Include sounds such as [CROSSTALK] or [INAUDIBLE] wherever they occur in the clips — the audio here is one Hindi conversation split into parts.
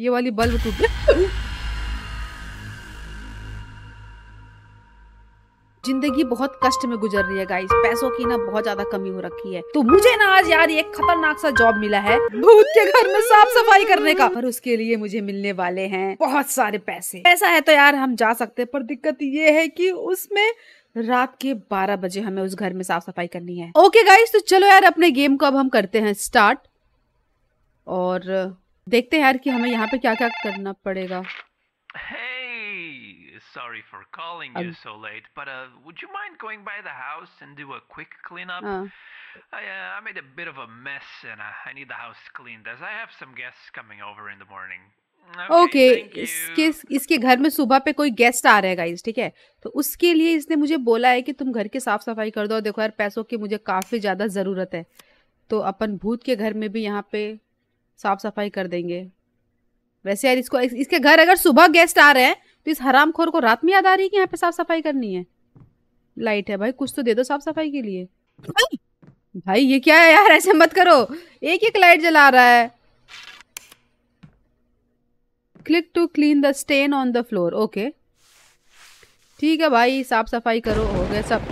ये वाली बल्ब टूट गई जिंदगी बहुत कष्ट में गुजर रही है गाइस पैसों की ना बहुत ज्यादा कमी हो रखी है तो मुझे ना आज यार एक खतरनाक सा जॉब मिला है भूत के घर में साफ सफाई करने का और उसके लिए मुझे मिलने वाले हैं बहुत सारे पैसे पैसा है तो यार हम जा सकते हैं पर दिक्कत ये है कि उसमें रात के 12 बजे हमें उस घर में साफ सफाई करनी है ओके गाइस तो चलो यार अपने गेम को अब हम करते हैं स्टार्ट और देखते हैं यार कि हमें यहाँ पे क्या क्या करना पड़ेगा sorry for calling you so late, but uh, would you mind going by the house and do a quick cleanup? Uh. I, uh, I made a bit of a mess and uh, I need the house cleaned as I have some guests coming over in the morning. Okay okay, इसके इसके घर में सुबह पे कोई गेस्ट आ रहेगा इस ठीक है तो उसके लिए इसने मुझे बोला है कि तुम घर की साफ सफाई कर दो और देखो यार पैसों की मुझे काफ़ी ज़्यादा ज़रूरत है तो अपन भूत के घर में भी यहाँ पे साफ सफाई कर देंगे वैसे यार इसको इसके घर अगर सुबह गेस्ट आ रहे हैं तो इस हराम खोर को रात में याद आ रही है कि यहाँ पे साफ सफाई करनी है लाइट है भाई कुछ तो दे दो साफ सफाई के लिए भाई, भाई ये क्या है यार ऐसे मत करो एक एक लाइट जला रहा है click to clean the stain on the floor okay ठीक है भाई साफ सफाई करो हो गया सब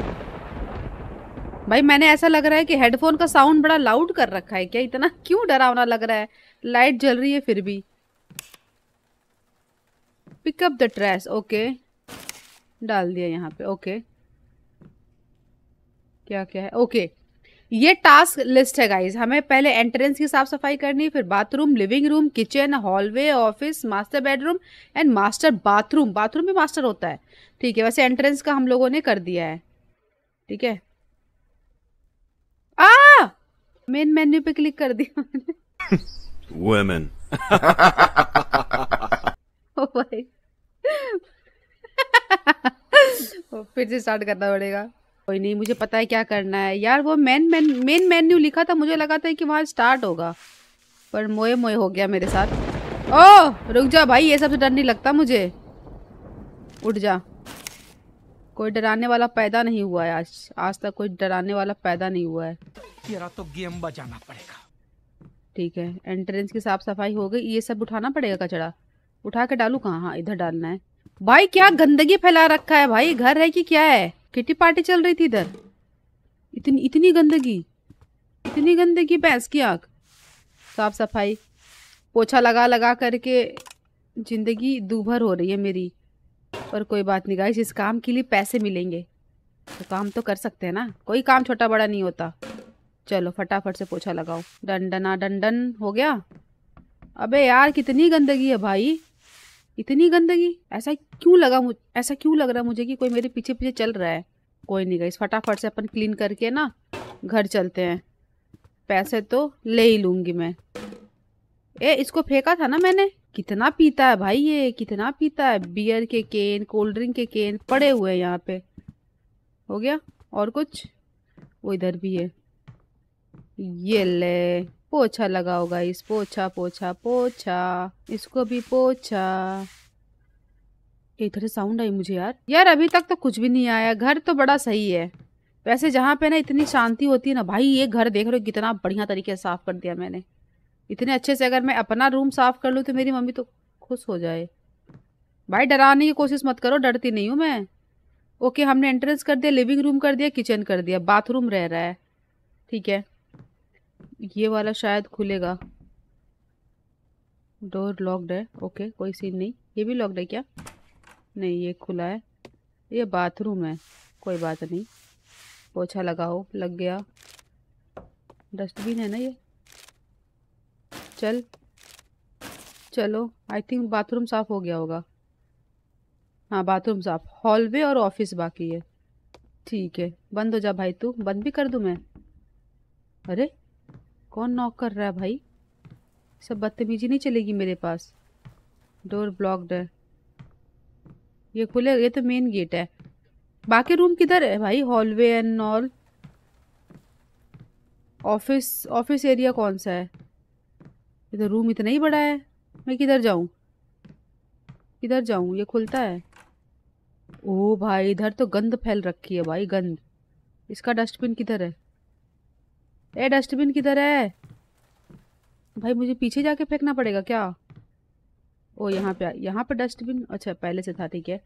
भाई मैंने ऐसा लग रहा है कि हेडफोन का साउंड बड़ा लाउड कर रखा है क्या इतना क्यों डरावना लग रहा है लाइट जल रही है फिर भी पिकअप द ट्रेस ओके डाल दिया यहाँ पे ओके क्या क्या है ओके ये टास्क लिस्ट है गाइज हमें पहले एंट्रेंस की साफ सफाई करनी है फिर bathroom living room kitchen hallway office master bedroom and master bathroom bathroom भी मास्टर होता है ठीक है वैसे एंट्रेंस का हम लोगों ने कर दिया है ठीक है मेन मेन्यू पे क्लिक कर दिया मैंने [LAUGHS] oh [LAUGHS] फिर से स्टार्ट करना पड़ेगा कोई नहीं मुझे पता है क्या करना है यार वो मेन मेन मेन मेन्यू लिखा था मुझे लगा था कि वहाँ स्टार्ट होगा पर मोए मोए हो गया मेरे साथ ओ oh, रुक जा भाई ये सबसे डर नहीं लगता मुझे उठ जा कोई डराने वाला पैदा नहीं हुआ है आज आज तक कोई डराने वाला पैदा नहीं हुआ है तेरा तो गेम बजाना पड़ेगा ठीक है एंट्रेंस की साफ सफाई हो गई ये सब उठाना पड़ेगा कचरा उठा के डालू कहाँ हाँ इधर डालना है भाई क्या गंदगी फैला रखा है भाई घर है कि क्या है किटी पार्टी चल रही थी इधर इतनी इतनी गंदगी इतनी गंदगी भैंस की आँख साफ सफाई पोछा लगा लगा करके ज़िंदगी दूभर हो रही है मेरी पर कोई बात नहीं गाइस इस काम के लिए पैसे मिलेंगे तो काम तो कर सकते हैं ना कोई काम छोटा बड़ा नहीं होता चलो फटाफट से पोछा लगाओ डंडना डंडन हो गया अबे यार कितनी गंदगी है भाई इतनी गंदगी ऐसा क्यों लगा मुझे ऐसा क्यों लग रहा मुझे कि कोई मेरे पीछे पीछे चल रहा है कोई नहीं गई फटाफट से अपन क्लीन करके ना घर चलते हैं पैसे तो ले ही लूँगी मैं ए इसको फेंका था ना मैंने कितना पीता है भाई ये कितना पीता है बियर के केन कोल्ड ड्रिंक के केन पड़े हुए हैं यहाँ पे हो गया और कुछ वो इधर भी है ये ले पोछा लगा होगा इस पोछा पोछा पोछा इसको भी पोछा इधर साउंड आई मुझे यार यार अभी तक तो कुछ भी नहीं आया घर तो बड़ा सही है वैसे जहाँ पे ना इतनी शांति होती है ना भाई ये घर देख रहे हो कितना बढ़िया तरीके से साफ कर दिया मैंने इतने अच्छे से अगर मैं अपना रूम साफ कर लूँ तो मेरी मम्मी तो खुश हो जाए भाई डराने की कोशिश मत करो डरती नहीं हूँ मैं ओके हमने एंट्रेंस कर दिया लिविंग रूम कर दिया किचन कर दिया बाथरूम रह रहा है ठीक है ये वाला शायद खुलेगा डोर लॉक्ड है ओके कोई सीन नहीं ये भी लॉक्ड है क्या नहीं ये खुला है ये बाथरूम है कोई बात नहीं पोछा लगाओ लग गया डस्टबिन है ना ये चल चलो आई थिंक बाथरूम साफ़ हो गया होगा हाँ बाथरूम साफ हॉलवे और ऑफिस बाकी है ठीक है बंद हो जा भाई तू बंद भी कर दूँ मैं अरे कौन नॉक कर रहा है भाई सब बदतमीजी नहीं चलेगी मेरे पास डोर ब्लॉक्ड है ये खुले ये तो मेन गेट है बाकी रूम किधर है भाई hallway and knoll office office area कौन सा है ये तो रूम इतना ही बड़ा है मैं किधर जाऊँ किधर जाऊँ ये खुलता है ओ भाई इधर तो गंद फैल रखी है भाई गंद इसका डस्टबिन किधर है ए डस्टबिन किधर है भाई मुझे पीछे जाके फेंकना पड़ेगा क्या ओ यहाँ पे यहाँ पे डस्टबिन अच्छा पहले से था ठीक है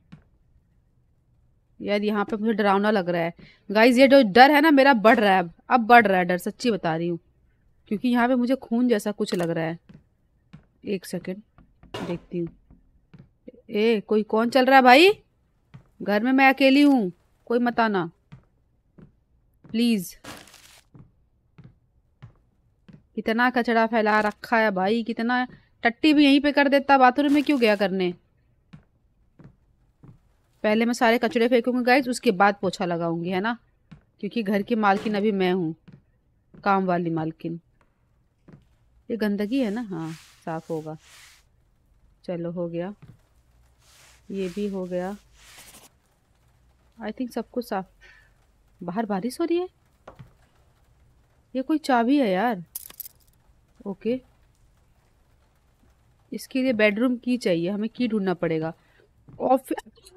यार यहाँ पे मुझे डरावना लग रहा है गाइज ये जो डर है ना मेरा बढ़ रहा है अब अब बढ़ रहा है डर सच्ची बता रही हूँ क्योंकि यहाँ पे मुझे खून जैसा कुछ लग रहा है एक सेकेंड देखती हूँ ए कोई कौन चल रहा है भाई घर में मैं अकेली हूँ कोई मत आना प्लीज़ कितना कचड़ा फैला रखा है भाई कितना टट्टी भी यहीं पे कर देता बाथरूम में क्यों गया करने पहले मैं सारे कचड़े फेंकूंगी गाइज उसके बाद पोछा लगाऊंगी है ना क्योंकि घर की मालकिन अभी मैं हूँ काम वाली मालकिन ये गंदगी है ना हाँ साफ़ होगा चलो हो गया ये भी हो गया आई थिंक सब कुछ साफ बाहर बारिश हो रही है ये कोई चाबी है यार ओके इसके लिए बेडरूम की चाहिए हमें की ढूंढना पड़ेगा ऑफिस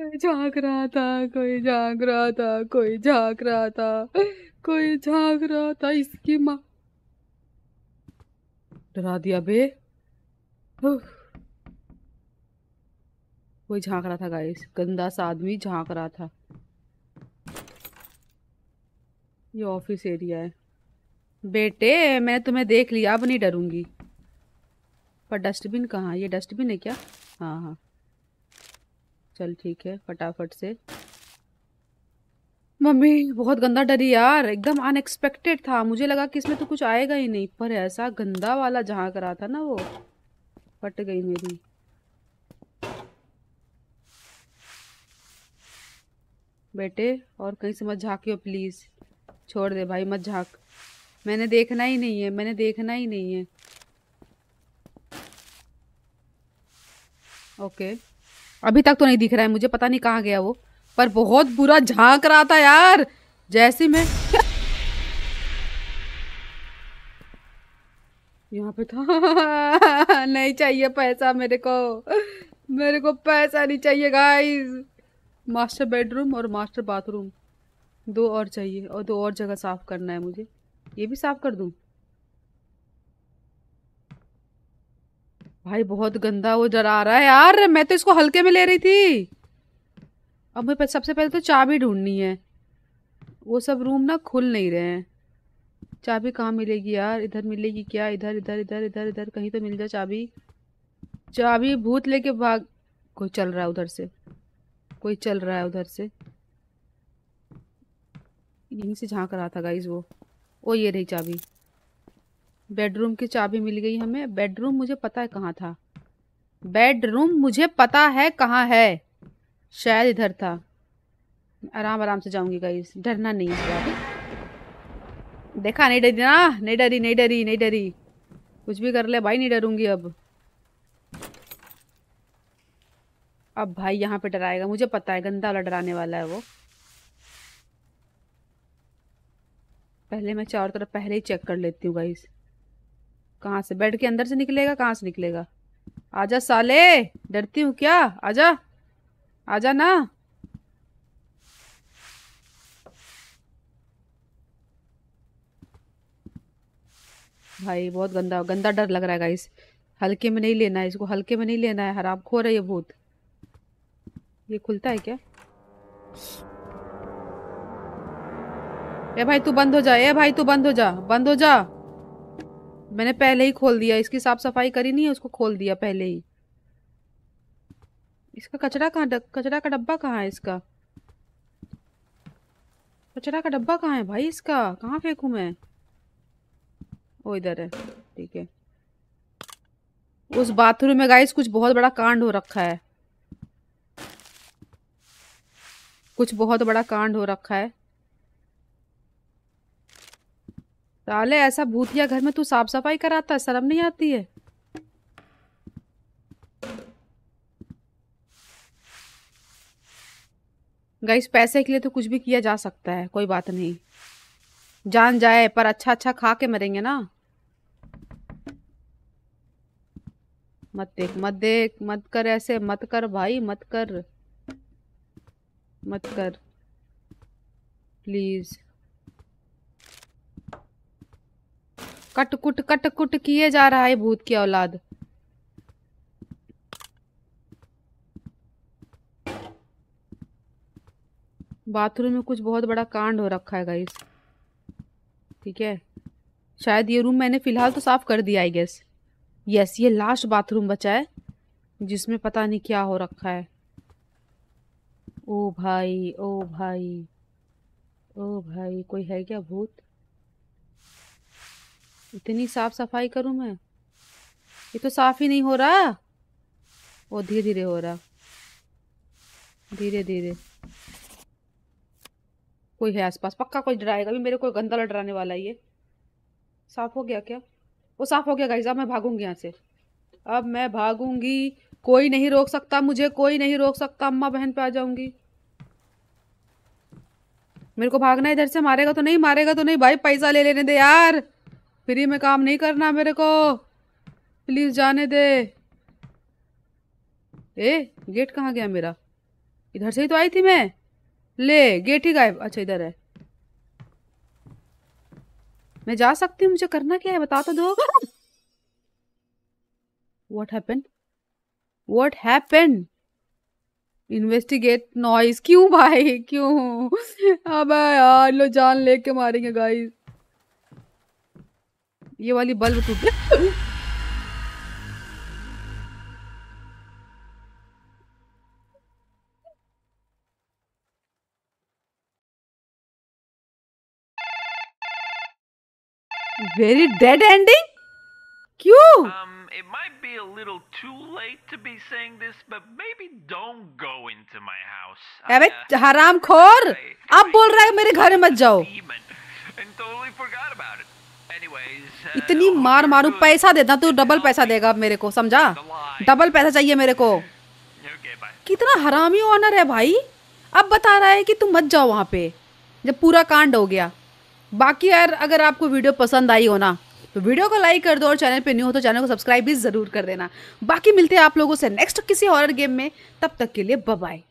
कोई झांक रहा था कोई झाँक रहा था कोई झाँक रहा था कोई झाँक रहा था इसकी माँ डरा दिया बे कोई झाँक रहा था गाइस गंदा सा आदमी झाक रहा था ये ऑफिस एरिया है बेटे मैं तुम्हें देख लिया अब नहीं डरूंगी पर डस्टबिन कहाँ ये डस्टबिन है क्या हाँ हाँ चल ठीक है फटाफट से मम्मी बहुत गंदा डरी यार एकदम अनएक्सपेक्टेड था मुझे लगा कि इसमें तो कुछ आएगा ही नहीं पर ऐसा गंदा वाला जहां करा था ना वो फट गई मेरी बेटे और कहीं से मत झाँकियो प्लीज़ छोड़ दे भाई मत झाक मैंने देखना ही नहीं है मैंने देखना ही नहीं है ओके okay. अभी तक तो नहीं दिख रहा है मुझे पता नहीं कहाँ गया वो पर बहुत बुरा झांक रहा था यार जैसे मैं यहाँ पे था [LAUGHS] नहीं चाहिए पैसा मेरे को मेरे को पैसा नहीं चाहिए गाइस मास्टर बेडरूम और मास्टर बाथरूम दो और चाहिए और दो और जगह साफ़ करना है मुझे ये भी साफ़ कर दूँ भाई बहुत गंदा वो जरा रहा है यार मैं तो इसको हल्के में ले रही थी अब मुझे सबसे पहले तो चाबी ढूंढनी है वो सब रूम ना खुल नहीं रहे हैं चाबी कहाँ मिलेगी यार इधर मिलेगी क्या इधर इधर इधर इधर इधर कहीं तो मिल जाए चाबी चाबी भूत लेके भाग कोई चल रहा है उधर से कोई चल रहा है उधर से यहीं से झाँक रहा था गाइज वो ओ ये रही चाबी बेडरूम की चाबी मिल गई हमें बेडरूम मुझे पता है कहाँ था बेडरूम मुझे पता है कहाँ है शायद इधर था आराम आराम से जाऊंगी गाइस डरना नहीं इस बार देखा नहीं डरी ना नहीं डरी नहीं डरी नहीं डरी कुछ भी कर ले भाई नहीं डरूंगी अब अब भाई यहाँ पे डराएगा मुझे पता है गंदा वाला डराने वाला है वो पहले मैं चारों तरफ पहले ही चेक कर लेती हूँ गाइस कहाँ से बेड के अंदर से निकलेगा कहाँ से निकलेगा आजा साले डरती हूँ क्या आजा आजा ना भाई बहुत गंदा गंदा डर लग रहा है गाइस हल्के में नहीं लेना है इसको हल्के में नहीं लेना है हराब खो रही है भूत ये खुलता है क्या ए भाई तू बंद हो जा ए भाई तू बंद हो जा बंद हो जा मैंने पहले ही खोल दिया इसकी साफ सफाई करी नहीं है उसको खोल दिया पहले ही इसका कचरा कहाँ कचरा का डब्बा कहाँ है इसका कचरा का डब्बा कहाँ है भाई इसका कहाँ फेंकूँ मैं वो इधर है ठीक है उस बाथरूम में गाइस कुछ बहुत बड़ा कांड हो रखा है कुछ बहुत बड़ा कांड हो रखा है साले ऐसा भूतिया घर में तू साफ सफाई कराता है शर्म नहीं आती है गाइस पैसे के लिए तो कुछ भी किया जा सकता है कोई बात नहीं जान जाए पर अच्छा अच्छा खा के मरेंगे ना मत देख मत देख मत कर ऐसे मत कर भाई मत कर मत कर प्लीज़ कटकुट कटकुट किए जा रहा है भूत की औलाद बाथरूम में कुछ बहुत बड़ा कांड हो रखा है गाइस ठीक है शायद ये रूम मैंने फ़िलहाल तो साफ़ कर दिया आई गैस यस ये लास्ट बाथरूम बचा है जिसमें पता नहीं क्या हो रखा है ओ भाई ओ भाई ओ भाई कोई है क्या भूत इतनी साफ सफाई करूँ मैं ये तो साफ ही नहीं हो रहा वो धीरे धीरे हो रहा धीरे धीरे कोई है आसपास पक्का कोई डराएगा भी मेरे को गंदा डराने वाला ये साफ हो गया क्या वो साफ हो गया गाइज अब मैं भागूंगी यहाँ से अब मैं भागूंगी कोई नहीं रोक सकता मुझे कोई नहीं रोक सकता अम्मा बहन पे आ जाऊंगी मेरे को भागना इधर से मारेगा तो नहीं मारेगा तो नहीं भाई पैसा ले लेने दे यार फ्री में काम नहीं करना मेरे को प्लीज़ जाने दे ए गेट कहाँ गया मेरा इधर से ही तो आई थी मैं ले गेट ही गायब अच्छा इधर है मैं जा सकती हूँ मुझे करना क्या है बता तो दो what happen what happen investigate noise क्यों भाई क्यों अब यार लो जान लेके मारेंगे गाइस ये वाली बल्ब टूट गई वेरी डेड एंडिंग क्यों it might be a little too late to be saying this, but maybe don't go into my house. अबे हरामखोर! अब बोल रहा है मेरे घर मत जाओ. And totally forgot about it. इतनी uh, मार मारू पैसा देता तू डबल पैसा देगा मेरे को समझा डबल पैसा चाहिए मेरे को कितना हरामी ऑनर है भाई अब बता रहा है कि तुम मत जाओ वहाँ पे जब पूरा कांड हो गया बाकी यार अगर आपको वीडियो पसंद आई हो ना तो वीडियो को लाइक कर दो और चैनल पे न्यू हो तो चैनल को सब्सक्राइब भी ज़रूर कर देना बाकी मिलते हैं आप लोगों से नेक्स्ट किसी हॉरर गेम में तब तक के लिए बाय